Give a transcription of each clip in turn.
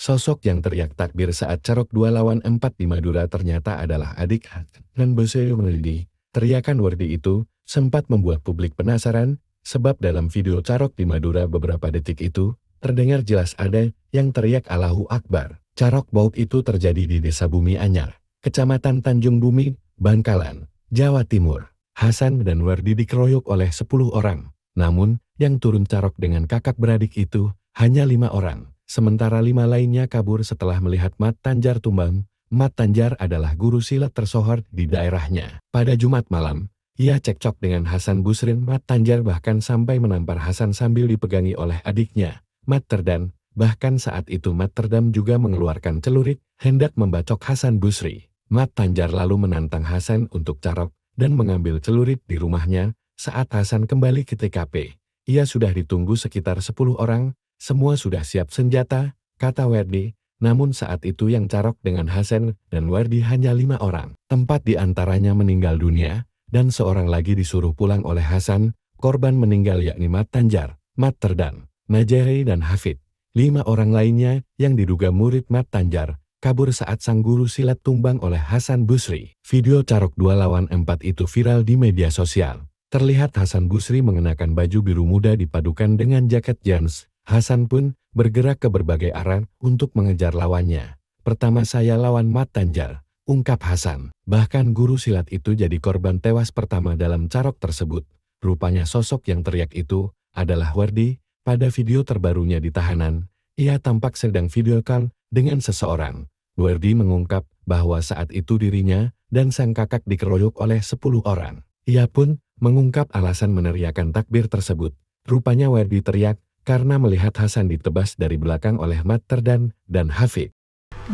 Sosok yang teriak takbir saat Carok dua lawan empat di Madura ternyata adalah adik dan Boseo Melidi. Teriakan Wardi itu sempat membuat publik penasaran, sebab dalam video Carok di Madura beberapa detik itu, terdengar jelas ada yang teriak Allahu Akbar. Carok baut itu terjadi di Desa Bumi Anyar, Kecamatan Tanjung Bumi, Bangkalan, Jawa Timur. Hasan dan Wardi dikeroyok oleh 10 orang. Namun, yang turun carok dengan kakak beradik itu hanya lima orang. Sementara lima lainnya kabur setelah melihat Mat Tanjar tumbang. Mat Tanjar adalah guru silat tersohor di daerahnya. Pada Jumat malam, ia cekcok dengan Hasan Busrin. Mat Tanjar bahkan sampai menampar Hasan sambil dipegangi oleh adiknya, Mat Terdan. Bahkan saat itu Mat Terdam juga mengeluarkan celurit, hendak membacok Hasan Busri. Mat Tanjar lalu menantang Hasan untuk carok, dan mengambil celurit di rumahnya saat Hasan kembali ke TKP. Ia sudah ditunggu sekitar 10 orang, semua sudah siap senjata, kata Werdi, namun saat itu yang carok dengan Hasan dan Werdi hanya lima orang. Tempat di antaranya meninggal dunia, dan seorang lagi disuruh pulang oleh Hasan, korban meninggal yakni Mat Tanjar, Mat Terdan, Najeri dan Hafid. Lima orang lainnya yang diduga murid Mat Tanjar kabur saat sang guru silat tumbang oleh Hasan Busri. Video Carok dua lawan empat itu viral di media sosial. Terlihat Hasan Busri mengenakan baju biru muda dipadukan dengan jaket jeans. Hasan pun bergerak ke berbagai arah untuk mengejar lawannya. Pertama saya lawan Mat Tanjar, ungkap Hasan. Bahkan guru silat itu jadi korban tewas pertama dalam carok tersebut. Rupanya sosok yang teriak itu adalah Wardi. Pada video terbarunya di tahanan, ia tampak sedang video call dengan seseorang. Werdi mengungkap bahwa saat itu dirinya dan sang kakak dikeroyok oleh 10 orang. Ia pun mengungkap alasan meneriakan takbir tersebut. Rupanya Werdi teriak karena melihat Hasan ditebas dari belakang oleh Mat Terdan dan Hafid.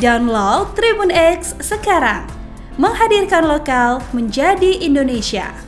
Download Tribun X sekarang. Menghadirkan lokal menjadi Indonesia.